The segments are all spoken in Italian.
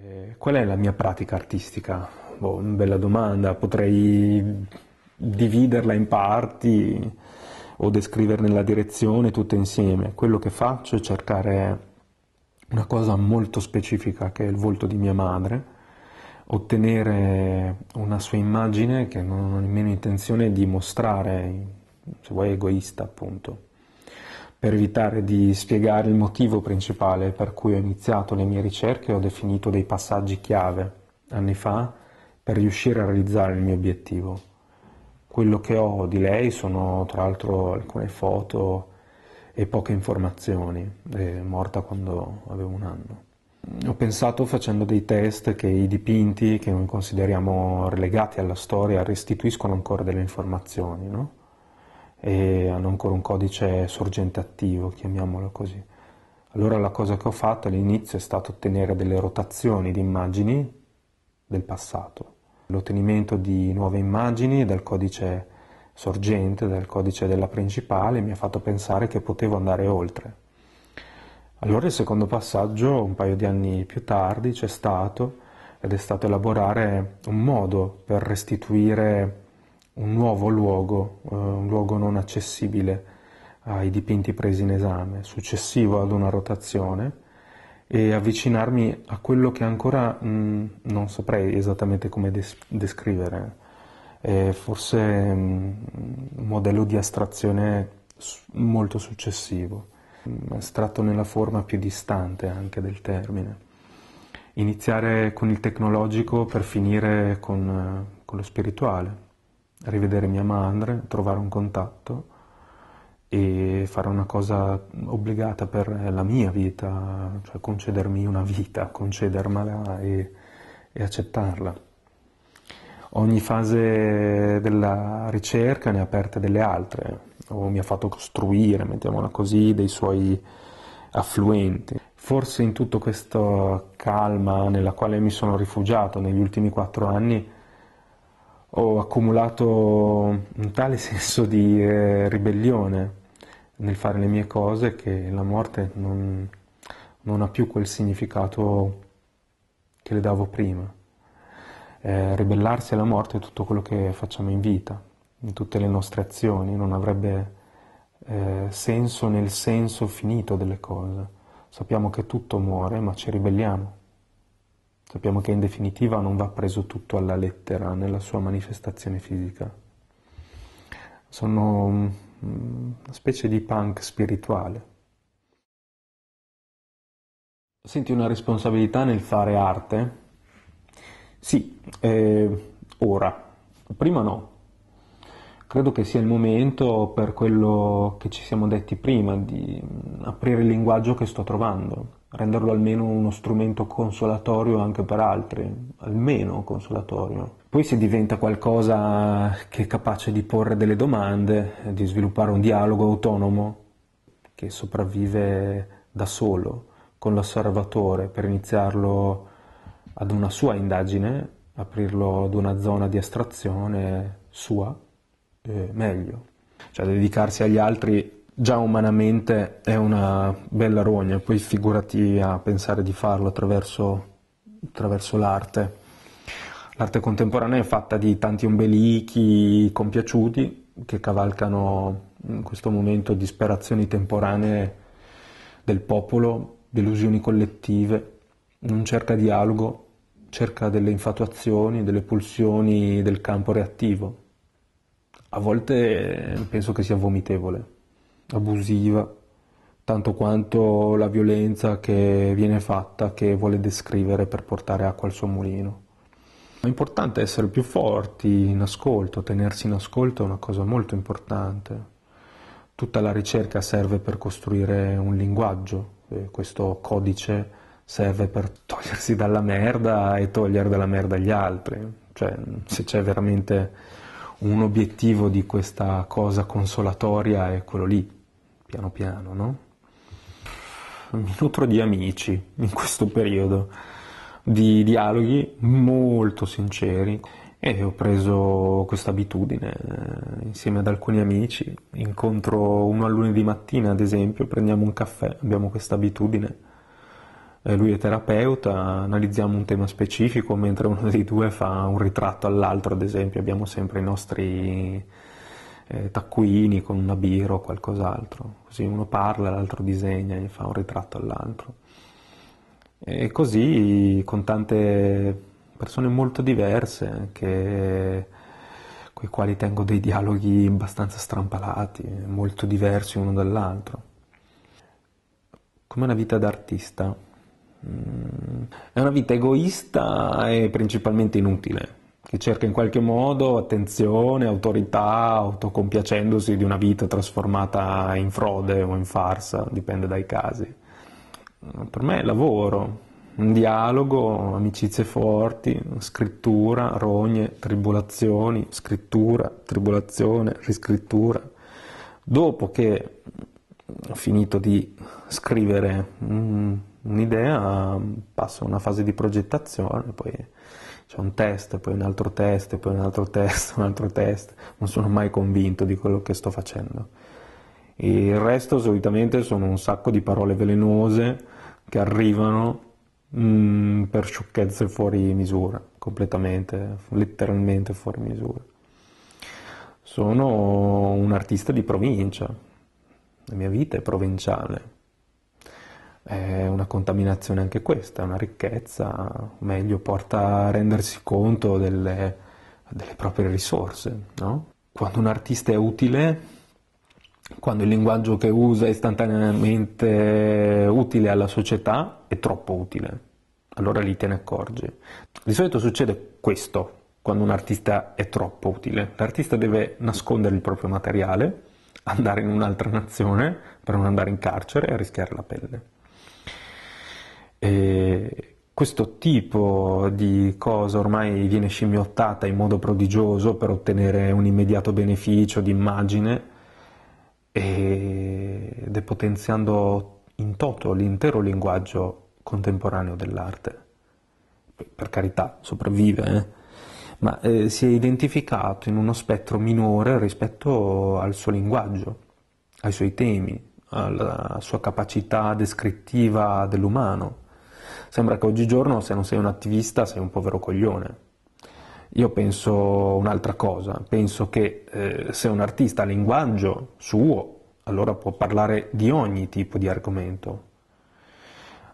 Eh, qual è la mia pratica artistica? Boh, bella domanda, potrei dividerla in parti o descriverne la direzione tutte insieme. Quello che faccio è cercare una cosa molto specifica che è il volto di mia madre, ottenere una sua immagine che non ho nemmeno intenzione di mostrare, se vuoi egoista appunto, per evitare di spiegare il motivo principale per cui ho iniziato le mie ricerche ho definito dei passaggi chiave, anni fa, per riuscire a realizzare il mio obiettivo. Quello che ho di lei sono tra l'altro alcune foto e poche informazioni, è eh, morta quando avevo un anno. Ho pensato facendo dei test che i dipinti che noi consideriamo relegati alla storia restituiscono ancora delle informazioni, no? e hanno ancora un codice sorgente attivo, chiamiamolo così. Allora la cosa che ho fatto all'inizio è stato ottenere delle rotazioni di immagini del passato, l'ottenimento di nuove immagini dal codice sorgente, dal codice della principale, mi ha fatto pensare che potevo andare oltre. Allora il secondo passaggio, un paio di anni più tardi, c'è stato ed è stato elaborare un modo per restituire un nuovo luogo, eh, un luogo non accessibile ai dipinti presi in esame, successivo ad una rotazione, e avvicinarmi a quello che ancora mh, mm, non saprei esattamente come des- descrivere, è forse mh, mm, un modello di astrazione su- molto successivo, mh, mm, astratto nella forma più distante anche del termine. Iniziare con il tecnologico per finire con, eh, con lo spirituale rivedere mia madre, trovare un contatto e fare una cosa obbligata per la mia vita, cioè concedermi una vita, concedermela e, e accettarla. Ogni fase della ricerca ne ha aperte delle altre, o mi ha fatto costruire, mettiamola così, dei suoi affluenti. Forse in tutta questa calma nella quale mi sono rifugiato negli ultimi quattro anni, ho accumulato un tale senso di eh, ribellione nel fare le mie cose che la morte non, non ha più quel significato che le davo prima. Eh, ribellarsi alla morte è tutto quello che facciamo in vita, in tutte le nostre azioni, non avrebbe eh, senso nel senso finito delle cose. Sappiamo che tutto muore, ma ci ribelliamo. Sappiamo che in definitiva non va preso tutto alla lettera nella sua manifestazione fisica. Sono mm, una specie di punk spirituale. Senti una responsabilità nel fare arte? Sì, eh, ora. Prima no. Credo che sia il momento per quello che ci siamo detti prima, di mm, aprire il linguaggio che sto trovando renderlo almeno uno strumento consolatorio anche per altri, almeno consolatorio. Poi se diventa qualcosa che è capace di porre delle domande, di sviluppare un dialogo autonomo che sopravvive da solo con l'osservatore per iniziarlo ad una sua indagine, aprirlo ad una zona di astrazione sua, eh, meglio. Cioè dedicarsi agli altri già umanamente è una bella rogna, poi figurati a pensare di farlo attraverso, attraverso l'arte. L'arte contemporanea è fatta di tanti ombelichi compiaciuti che cavalcano in questo momento disperazioni temporanee del popolo, delusioni collettive, non cerca dialogo, cerca delle infatuazioni, delle pulsioni del campo reattivo. A volte penso che sia vomitevole abusiva, tanto quanto la violenza che viene fatta, che vuole descrivere per portare acqua al suo mulino. È importante essere più forti in ascolto, tenersi in ascolto è una cosa molto importante. Tutta la ricerca serve per costruire un linguaggio, questo codice serve per togliersi dalla merda e togliere dalla merda gli altri. Cioè, se c'è veramente un obiettivo di questa cosa consolatoria è quello lì, piano piano, no? Mi nutro di amici in questo periodo, di dialoghi molto sinceri e ho preso questa abitudine eh, insieme ad alcuni amici, incontro uno a lunedì mattina ad esempio, prendiamo un caffè, abbiamo questa abitudine eh, lui è terapeuta, analizziamo un tema specifico, mentre uno dei due fa un ritratto all'altro, ad esempio, abbiamo sempre i nostri eh, taccuini con una birra o qualcos'altro, così uno parla, l'altro disegna e fa un ritratto all'altro. E così con tante persone molto diverse che, con i quali tengo dei dialoghi abbastanza strampalati, molto diversi uno dall'altro. Come una vita d'artista? Mm, è una vita egoista e principalmente inutile, che cerca in qualche modo attenzione, autorità, autocompiacendosi di una vita trasformata in frode o in farsa, dipende dai casi. Per me è lavoro, un dialogo, amicizie forti, scrittura, rogne, tribolazioni, scrittura, tribolazione, riscrittura. Dopo che ho finito di scrivere mm, un'idea, passo a una fase di progettazione, poi c'è un test, poi un altro test, poi un altro test, un altro test. Non sono mai convinto di quello che sto facendo. E il resto solitamente sono un sacco di parole velenose che arrivano mh, mm, per sciocchezze fuori misura, completamente, letteralmente fuori misura. Sono un artista di provincia, la mia vita è provinciale è una contaminazione anche questa, è una ricchezza, o meglio porta a rendersi conto delle, delle proprie risorse. No? Quando un artista è utile, quando il linguaggio che usa è istantaneamente utile alla società, è troppo utile, allora lì te ne accorgi. Di solito succede questo quando un artista è troppo utile. L'artista deve nascondere il proprio materiale, andare in un'altra nazione per non andare in carcere e rischiare la pelle. E questo tipo di cosa ormai viene scimmiottata in modo prodigioso per ottenere un immediato beneficio di immagine e depotenziando in toto l'intero linguaggio contemporaneo dell'arte. Per carità, sopravvive, eh? ma eh, si è identificato in uno spettro minore rispetto al suo linguaggio, ai suoi temi, alla sua capacità descrittiva dell'umano Sembra che oggigiorno se non sei un attivista sei un povero coglione. Io penso un'altra cosa, penso che eh, se un artista ha linguaggio suo, allora può parlare di ogni tipo di argomento,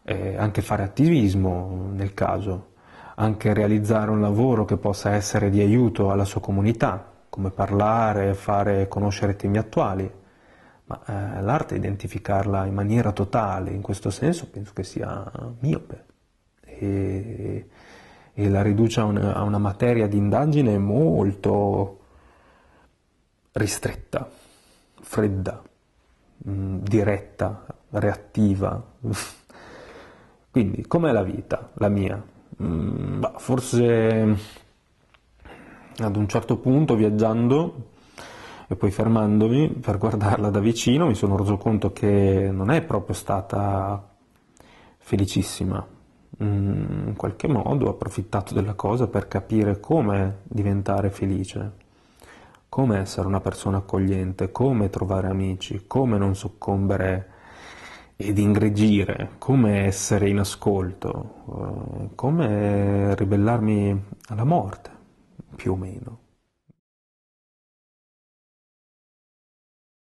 eh, anche fare attivismo nel caso, anche realizzare un lavoro che possa essere di aiuto alla sua comunità, come parlare, fare conoscere temi attuali ma eh, l'arte identificarla in maniera totale in questo senso penso che sia miope e, e la riduce a, un, a una materia di indagine molto ristretta, fredda, mh, mm, diretta, reattiva. Quindi com'è la vita, la mia? Mm, bah, forse ad un certo punto viaggiando e poi fermandomi per guardarla da vicino mi sono reso conto che non è proprio stata felicissima. Mm, in qualche modo ho approfittato della cosa per capire come diventare felice, come essere una persona accogliente, come trovare amici, come non soccombere ed ingregire, come essere in ascolto, eh, come ribellarmi alla morte, più o meno.